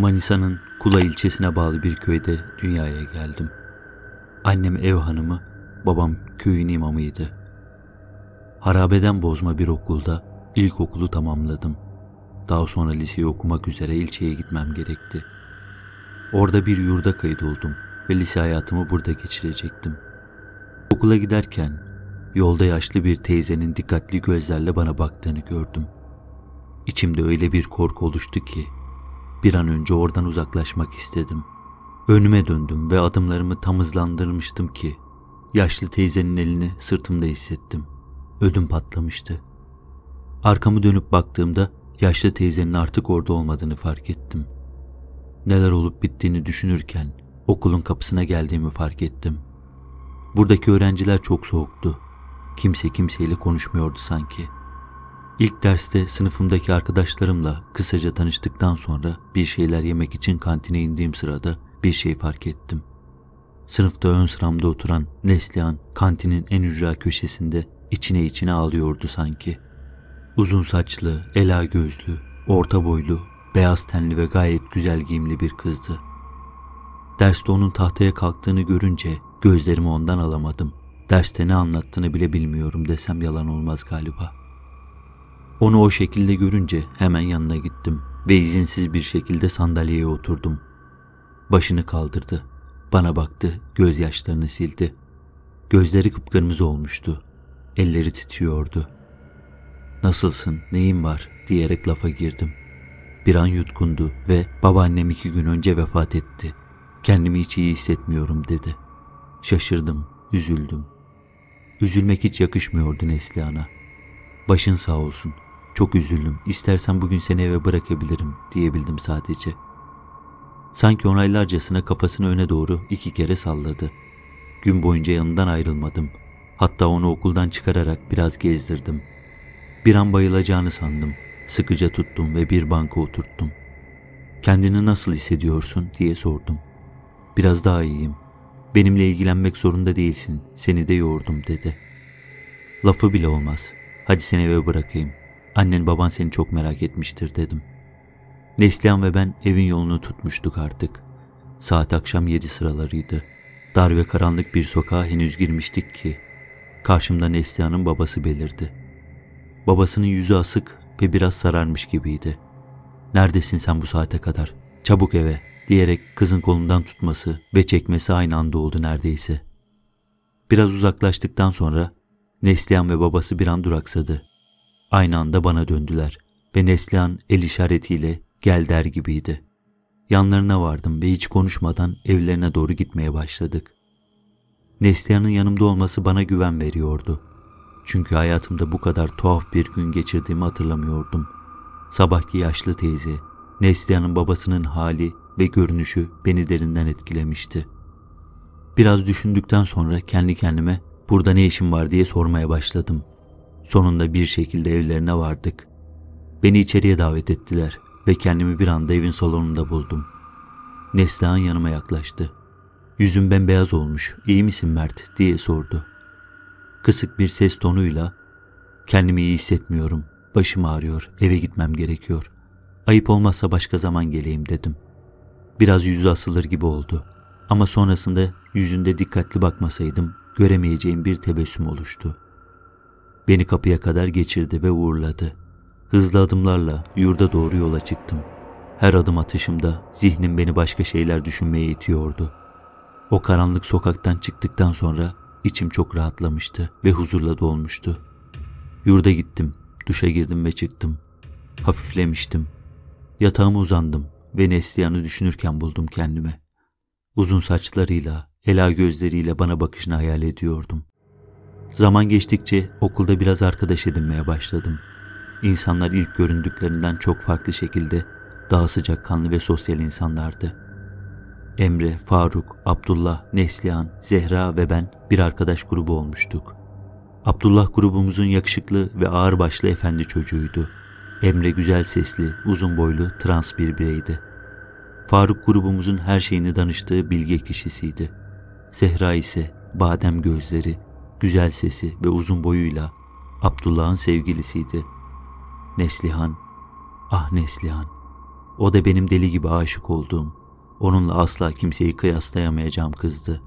Manisa'nın Kula ilçesine bağlı bir köyde dünyaya geldim. Annem ev hanımı, babam köyün imamıydı. Harabeden bozma bir okulda ilkokulu tamamladım. Daha sonra liseyi okumak üzere ilçeye gitmem gerekti. Orada bir yurda kaydoldum ve lise hayatımı burada geçirecektim. Okula giderken yolda yaşlı bir teyzenin dikkatli gözlerle bana baktığını gördüm. İçimde öyle bir korku oluştu ki bir an önce oradan uzaklaşmak istedim. Önüme döndüm ve adımlarımı tam hızlandırmıştım ki yaşlı teyzenin elini sırtımda hissettim. Ödüm patlamıştı. Arkamı dönüp baktığımda yaşlı teyzenin artık orada olmadığını fark ettim. Neler olup bittiğini düşünürken okulun kapısına geldiğimi fark ettim. Buradaki öğrenciler çok soğuktu. Kimse kimseyle konuşmuyordu sanki.'' İlk derste sınıfımdaki arkadaşlarımla kısaca tanıştıktan sonra bir şeyler yemek için kantine indiğim sırada bir şey fark ettim. Sınıfta ön sıramda oturan Neslihan kantinin en ücra köşesinde içine içine ağlıyordu sanki. Uzun saçlı, ela gözlü, orta boylu, beyaz tenli ve gayet güzel giyimli bir kızdı. Derste onun tahtaya kalktığını görünce gözlerimi ondan alamadım. Derste ne anlattığını bile bilmiyorum desem yalan olmaz galiba.'' Onu o şekilde görünce hemen yanına gittim ve izinsiz bir şekilde sandalyeye oturdum. Başını kaldırdı. Bana baktı, gözyaşlarını sildi. Gözleri kıpkırmızı olmuştu. Elleri titriyordu. Nasılsın, neyin var diyerek lafa girdim. Bir an yutkundu ve babaannem iki gün önce vefat etti. Kendimi hiç iyi hissetmiyorum dedi. Şaşırdım, üzüldüm. Üzülmek hiç yakışmıyordu Neslihan'a. Başın sağ olsun.'' Çok üzüldüm. İstersen bugün seni eve bırakabilirim diyebildim sadece. Sanki onaylarcasına kafasını öne doğru iki kere salladı. Gün boyunca yanından ayrılmadım. Hatta onu okuldan çıkararak biraz gezdirdim. Bir an bayılacağını sandım. Sıkıca tuttum ve bir banka oturttum. Kendini nasıl hissediyorsun diye sordum. Biraz daha iyiyim. Benimle ilgilenmek zorunda değilsin. Seni de yordum dedi. Lafı bile olmaz. Hadi seni eve bırakayım. Annen baban seni çok merak etmiştir dedim. Neslihan ve ben evin yolunu tutmuştuk artık. Saat akşam yedi sıralarıydı. Dar ve karanlık bir sokağa henüz girmiştik ki karşımda Neslihan'ın babası belirdi. Babasının yüzü asık ve biraz sararmış gibiydi. ''Neredesin sen bu saate kadar? Çabuk eve!'' diyerek kızın kolundan tutması ve çekmesi aynı anda oldu neredeyse. Biraz uzaklaştıktan sonra Neslihan ve babası bir an duraksadı. Aynı anda bana döndüler ve Neslihan el işaretiyle gel der gibiydi. Yanlarına vardım ve hiç konuşmadan evlerine doğru gitmeye başladık. Neslihan'ın yanımda olması bana güven veriyordu. Çünkü hayatımda bu kadar tuhaf bir gün geçirdiğimi hatırlamıyordum. Sabahki yaşlı teyze, Neslihan'ın babasının hali ve görünüşü beni derinden etkilemişti. Biraz düşündükten sonra kendi kendime burada ne işim var diye sormaya başladım. Sonunda bir şekilde evlerine vardık. Beni içeriye davet ettiler ve kendimi bir anda evin salonunda buldum. Neslihan yanıma yaklaştı. Yüzüm bembeyaz olmuş, iyi misin Mert diye sordu. Kısık bir ses tonuyla kendimi iyi hissetmiyorum, başım ağrıyor, eve gitmem gerekiyor. Ayıp olmazsa başka zaman geleyim dedim. Biraz yüzü asılır gibi oldu ama sonrasında yüzünde dikkatli bakmasaydım göremeyeceğim bir tebessüm oluştu.'' Beni kapıya kadar geçirdi ve uğurladı. Hızlı adımlarla yurda doğru yola çıktım. Her adım atışımda zihnim beni başka şeyler düşünmeye itiyordu. O karanlık sokaktan çıktıktan sonra içim çok rahatlamıştı ve huzurla dolmuştu. Yurda gittim, duşa girdim ve çıktım. Hafiflemiştim. Yatağıma uzandım ve Neslihan'ı düşünürken buldum kendime. Uzun saçlarıyla, ela gözleriyle bana bakışını hayal ediyordum. Zaman geçtikçe okulda biraz arkadaş edinmeye başladım. İnsanlar ilk göründüklerinden çok farklı şekilde daha sıcakkanlı ve sosyal insanlardı. Emre, Faruk, Abdullah, Neslihan, Zehra ve ben bir arkadaş grubu olmuştuk. Abdullah grubumuzun yakışıklı ve ağırbaşlı efendi çocuğuydu. Emre güzel sesli, uzun boylu, trans bir bireydi. Faruk grubumuzun her şeyini danıştığı bilge kişisiydi. Zehra ise badem gözleri, güzel sesi ve uzun boyuyla Abdullah'ın sevgilisiydi. Neslihan, ah Neslihan, o da benim deli gibi aşık olduğum, onunla asla kimseyi kıyaslayamayacağım kızdı.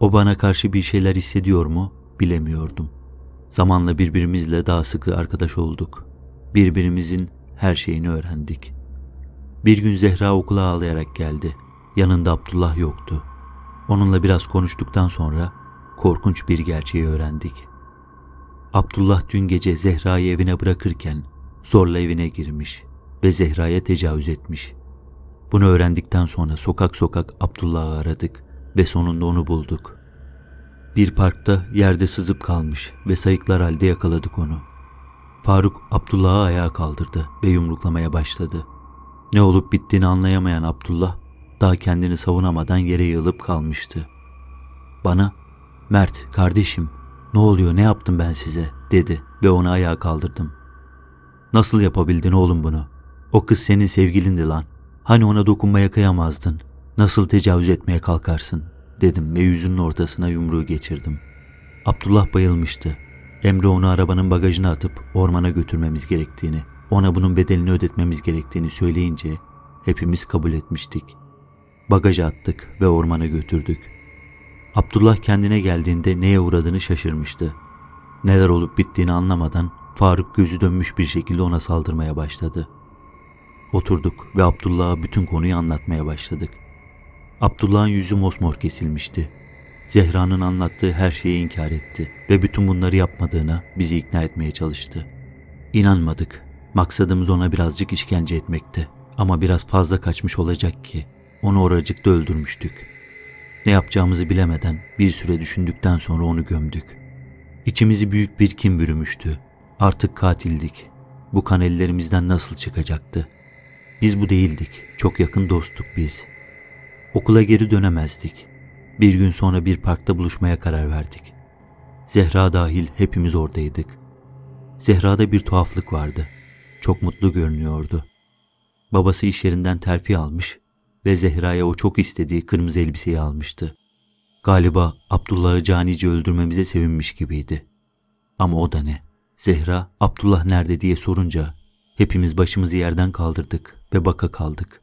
O bana karşı bir şeyler hissediyor mu bilemiyordum. Zamanla birbirimizle daha sıkı arkadaş olduk. Birbirimizin her şeyini öğrendik. Bir gün Zehra okula ağlayarak geldi. Yanında Abdullah yoktu. Onunla biraz konuştuktan sonra korkunç bir gerçeği öğrendik. Abdullah dün gece Zehra'yı evine bırakırken zorla evine girmiş ve Zehra'ya tecavüz etmiş. Bunu öğrendikten sonra sokak sokak Abdullah'ı aradık ve sonunda onu bulduk. Bir parkta yerde sızıp kalmış ve sayıklar halde yakaladık onu. Faruk Abdullah'ı ayağa kaldırdı ve yumruklamaya başladı. Ne olup bittiğini anlayamayan Abdullah daha kendini savunamadan yere yığılıp kalmıştı. Bana Mert kardeşim ne oluyor ne yaptım ben size dedi ve onu ayağa kaldırdım. Nasıl yapabildin oğlum bunu? O kız senin sevgilindi lan. Hani ona dokunmaya kıyamazdın. Nasıl tecavüz etmeye kalkarsın dedim ve yüzünün ortasına yumruğu geçirdim. Abdullah bayılmıştı. Emre onu arabanın bagajına atıp ormana götürmemiz gerektiğini, ona bunun bedelini ödetmemiz gerektiğini söyleyince hepimiz kabul etmiştik. Bagajı attık ve ormana götürdük. Abdullah kendine geldiğinde neye uğradığını şaşırmıştı. Neler olup bittiğini anlamadan Faruk gözü dönmüş bir şekilde ona saldırmaya başladı. Oturduk ve Abdullah'a bütün konuyu anlatmaya başladık. Abdullah'ın yüzü mosmor kesilmişti. Zehra'nın anlattığı her şeyi inkar etti ve bütün bunları yapmadığına bizi ikna etmeye çalıştı. İnanmadık. Maksadımız ona birazcık işkence etmekti. Ama biraz fazla kaçmış olacak ki onu oracıkta öldürmüştük.'' Ne yapacağımızı bilemeden bir süre düşündükten sonra onu gömdük. İçimizi büyük bir kim bürümüştü. Artık katildik. Bu kan ellerimizden nasıl çıkacaktı? Biz bu değildik. Çok yakın dosttuk biz. Okula geri dönemezdik. Bir gün sonra bir parkta buluşmaya karar verdik. Zehra dahil hepimiz oradaydık. Zehra'da bir tuhaflık vardı. Çok mutlu görünüyordu. Babası iş yerinden terfi almış, ve Zehra'ya o çok istediği kırmızı elbiseyi almıştı. Galiba Abdullah'ı canice öldürmemize sevinmiş gibiydi. Ama o da ne? Zehra, Abdullah nerede diye sorunca hepimiz başımızı yerden kaldırdık ve baka kaldık.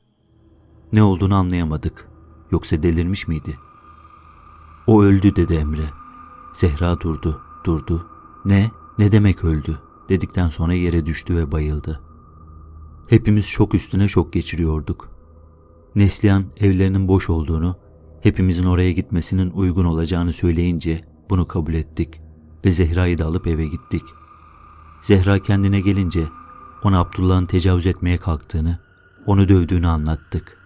Ne olduğunu anlayamadık. Yoksa delirmiş miydi? O öldü dedi Emre. Zehra durdu, durdu. Ne? Ne demek öldü? dedikten sonra yere düştü ve bayıldı. Hepimiz şok üstüne şok geçiriyorduk. Neslihan evlerinin boş olduğunu, hepimizin oraya gitmesinin uygun olacağını söyleyince bunu kabul ettik ve Zehra'yı da alıp eve gittik. Zehra kendine gelince ona Abdullah'ın tecavüz etmeye kalktığını, onu dövdüğünü anlattık.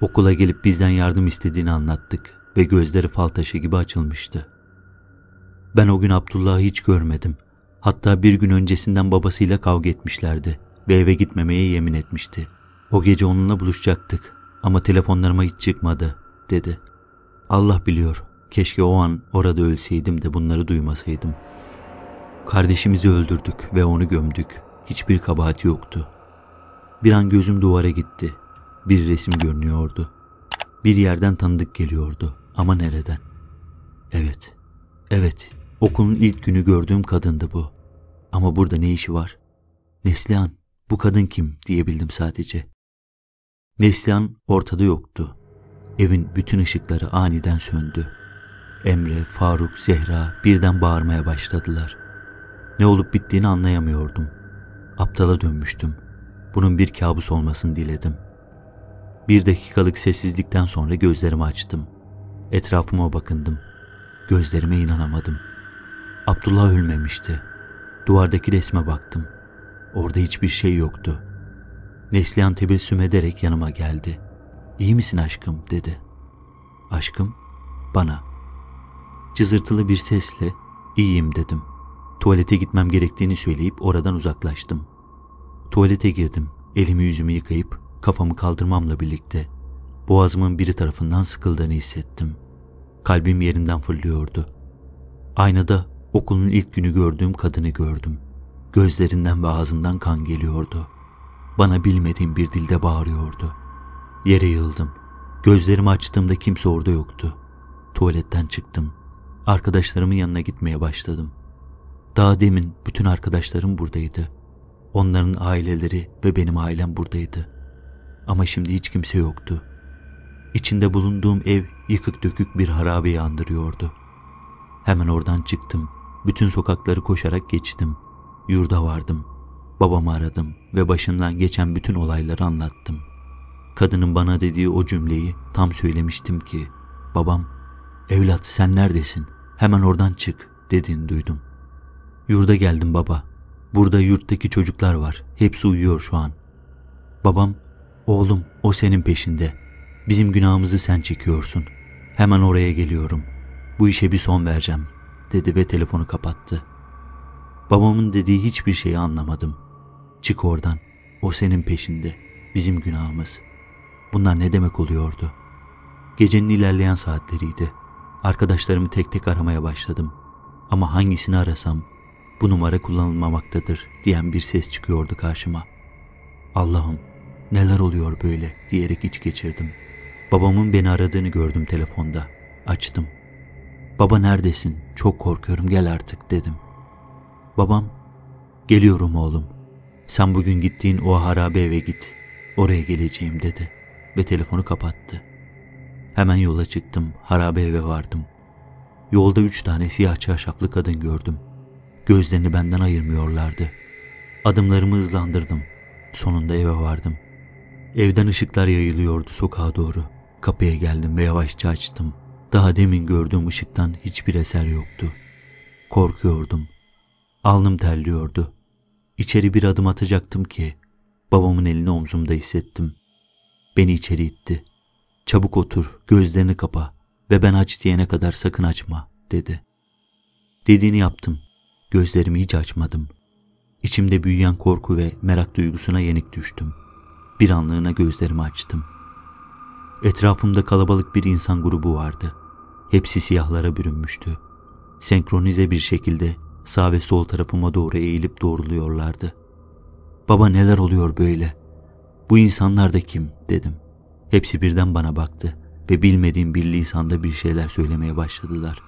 Okula gelip bizden yardım istediğini anlattık ve gözleri fal taşı gibi açılmıştı. Ben o gün Abdullah'ı hiç görmedim. Hatta bir gün öncesinden babasıyla kavga etmişlerdi ve eve gitmemeye yemin etmişti. O gece onunla buluşacaktık ama telefonlarıma hiç çıkmadı dedi. Allah biliyor keşke o an orada ölseydim de bunları duymasaydım. Kardeşimizi öldürdük ve onu gömdük. Hiçbir kabahati yoktu. Bir an gözüm duvara gitti. Bir resim görünüyordu. Bir yerden tanıdık geliyordu ama nereden? Evet, evet okulun ilk günü gördüğüm kadındı bu. Ama burada ne işi var? Neslihan bu kadın kim diyebildim sadece. Neslihan ortada yoktu. Evin bütün ışıkları aniden söndü. Emre, Faruk, Zehra birden bağırmaya başladılar. Ne olup bittiğini anlayamıyordum. Aptala dönmüştüm. Bunun bir kabus olmasın diledim. Bir dakikalık sessizlikten sonra gözlerimi açtım. Etrafıma bakındım. Gözlerime inanamadım. Abdullah ölmemişti. Duvardaki resme baktım. Orada hiçbir şey yoktu. Neslihan tebessüm ederek yanıma geldi. İyi misin aşkım dedi. Aşkım bana. Cızırtılı bir sesle iyiyim dedim. Tuvalete gitmem gerektiğini söyleyip oradan uzaklaştım. Tuvalete girdim. Elimi yüzümü yıkayıp kafamı kaldırmamla birlikte boğazımın biri tarafından sıkıldığını hissettim. Kalbim yerinden fırlıyordu. Aynada okulun ilk günü gördüğüm kadını gördüm. Gözlerinden ve ağzından kan geliyordu bana bilmediğim bir dilde bağırıyordu. Yere yıldım. Gözlerimi açtığımda kimse orada yoktu. Tuvaletten çıktım. Arkadaşlarımın yanına gitmeye başladım. Daha demin bütün arkadaşlarım buradaydı. Onların aileleri ve benim ailem buradaydı. Ama şimdi hiç kimse yoktu. İçinde bulunduğum ev yıkık dökük bir harabeyi andırıyordu. Hemen oradan çıktım. Bütün sokakları koşarak geçtim. Yurda vardım.'' Babamı aradım ve başımdan geçen bütün olayları anlattım. Kadının bana dediği o cümleyi tam söylemiştim ki babam "Evlat sen neredesin? Hemen oradan çık." dediğini duydum. Yurda geldim baba. Burada yurttaki çocuklar var. Hepsi uyuyor şu an. Babam, oğlum o senin peşinde. Bizim günahımızı sen çekiyorsun. Hemen oraya geliyorum. Bu işe bir son vereceğim dedi ve telefonu kapattı. Babamın dediği hiçbir şeyi anlamadım. Çık oradan. O senin peşinde. Bizim günahımız. Bunlar ne demek oluyordu? Gecenin ilerleyen saatleriydi. Arkadaşlarımı tek tek aramaya başladım. Ama hangisini arasam bu numara kullanılmamaktadır diyen bir ses çıkıyordu karşıma. Allah'ım neler oluyor böyle diyerek iç geçirdim. Babamın beni aradığını gördüm telefonda. Açtım. Baba neredesin? Çok korkuyorum gel artık dedim. Babam geliyorum oğlum sen bugün gittiğin o harabe eve git. Oraya geleceğim dedi ve telefonu kapattı. Hemen yola çıktım, harabe eve vardım. Yolda üç tane siyah çarşaflı kadın gördüm. Gözlerini benden ayırmıyorlardı. Adımlarımı hızlandırdım. Sonunda eve vardım. Evden ışıklar yayılıyordu sokağa doğru. Kapıya geldim ve yavaşça açtım. Daha demin gördüğüm ışıktan hiçbir eser yoktu. Korkuyordum. Alnım terliyordu. İçeri bir adım atacaktım ki babamın elini omzumda hissettim. Beni içeri itti. Çabuk otur, gözlerini kapa ve ben aç diyene kadar sakın açma dedi. Dediğini yaptım. Gözlerimi hiç açmadım. İçimde büyüyen korku ve merak duygusuna yenik düştüm. Bir anlığına gözlerimi açtım. Etrafımda kalabalık bir insan grubu vardı. Hepsi siyahlara bürünmüştü. Senkronize bir şekilde sağ ve sol tarafıma doğru eğilip doğruluyorlardı. Baba neler oluyor böyle? Bu insanlar da kim dedim. Hepsi birden bana baktı ve bilmediğim bir lisanda bir şeyler söylemeye başladılar.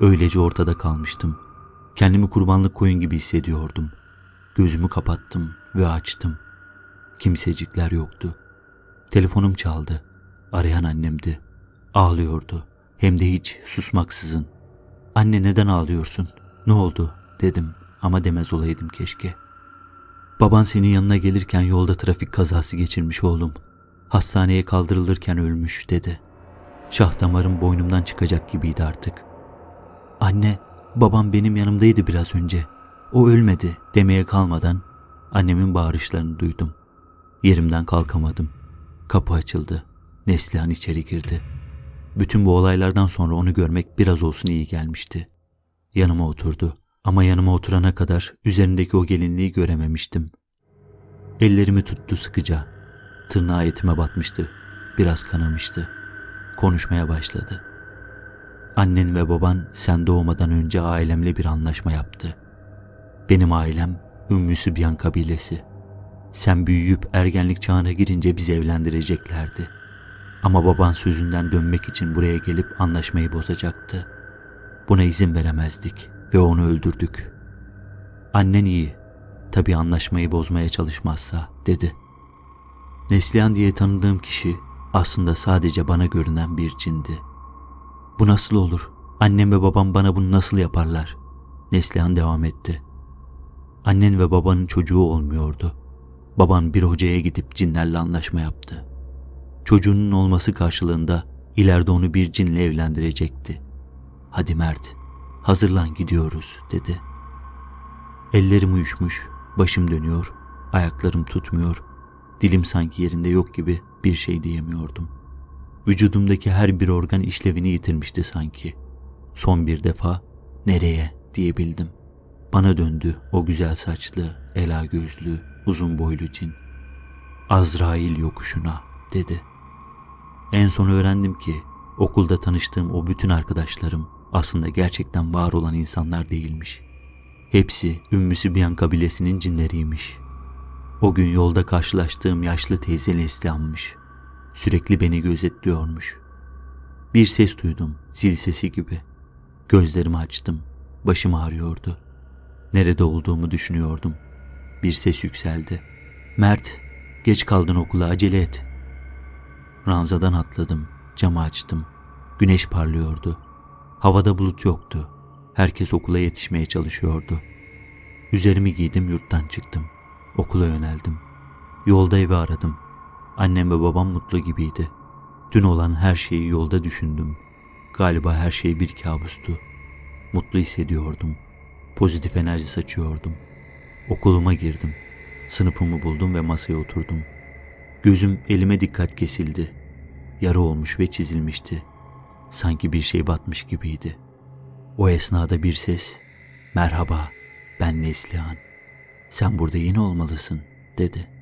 Öylece ortada kalmıştım. Kendimi kurbanlık koyun gibi hissediyordum. Gözümü kapattım ve açtım. Kimsecikler yoktu. Telefonum çaldı. Arayan annemdi. Ağlıyordu. Hem de hiç susmaksızın. Anne neden ağlıyorsun? Ne oldu dedim ama demez olaydım keşke. Baban senin yanına gelirken yolda trafik kazası geçirmiş oğlum. Hastaneye kaldırılırken ölmüş dedi. Şah damarım boynumdan çıkacak gibiydi artık. Anne, babam benim yanımdaydı biraz önce. O ölmedi demeye kalmadan annemin bağırışlarını duydum. Yerimden kalkamadım. Kapı açıldı. Neslihan içeri girdi. Bütün bu olaylardan sonra onu görmek biraz olsun iyi gelmişti yanıma oturdu. Ama yanıma oturana kadar üzerindeki o gelinliği görememiştim. Ellerimi tuttu sıkıca. Tırnağı etime batmıştı. Biraz kanamıştı. Konuşmaya başladı. Annen ve baban sen doğmadan önce ailemle bir anlaşma yaptı. Benim ailem Ümmü Sübyan kabilesi. Sen büyüyüp ergenlik çağına girince bizi evlendireceklerdi. Ama baban sözünden dönmek için buraya gelip anlaşmayı bozacaktı. Buna izin veremezdik ve onu öldürdük. Annen iyi, tabii anlaşmayı bozmaya çalışmazsa, dedi. Neslihan diye tanıdığım kişi aslında sadece bana görünen bir cindi. Bu nasıl olur? Annem ve babam bana bunu nasıl yaparlar? Neslihan devam etti. Annen ve babanın çocuğu olmuyordu. Baban bir hocaya gidip cinlerle anlaşma yaptı. Çocuğunun olması karşılığında ileride onu bir cinle evlendirecekti. Hadi Mert, hazırlan gidiyoruz dedi. Ellerim uyuşmuş, başım dönüyor, ayaklarım tutmuyor, dilim sanki yerinde yok gibi bir şey diyemiyordum. Vücudumdaki her bir organ işlevini yitirmişti sanki. Son bir defa nereye diyebildim. Bana döndü o güzel saçlı, ela gözlü, uzun boylu cin. Azrail yokuşuna dedi. En son öğrendim ki okulda tanıştığım o bütün arkadaşlarım aslında gerçekten var olan insanlar değilmiş. Hepsi Ümmü Sübyan kabilesinin cinleriymiş. O gün yolda karşılaştığım yaşlı teyze Neslihan'mış. Sürekli beni gözetliyormuş. Bir ses duydum, zil sesi gibi. Gözlerimi açtım, başım ağrıyordu. Nerede olduğumu düşünüyordum. Bir ses yükseldi. Mert, geç kaldın okula acele et. Ranzadan atladım, camı açtım. Güneş parlıyordu. Havada bulut yoktu. Herkes okula yetişmeye çalışıyordu. Üzerimi giydim yurttan çıktım. Okula yöneldim. Yolda evi aradım. Annem ve babam mutlu gibiydi. Dün olan her şeyi yolda düşündüm. Galiba her şey bir kabustu. Mutlu hissediyordum. Pozitif enerji saçıyordum. Okuluma girdim. Sınıfımı buldum ve masaya oturdum. Gözüm elime dikkat kesildi. Yara olmuş ve çizilmişti. Sanki bir şey batmış gibiydi. O esnada bir ses, merhaba ben Neslihan, sen burada yeni olmalısın dedi.''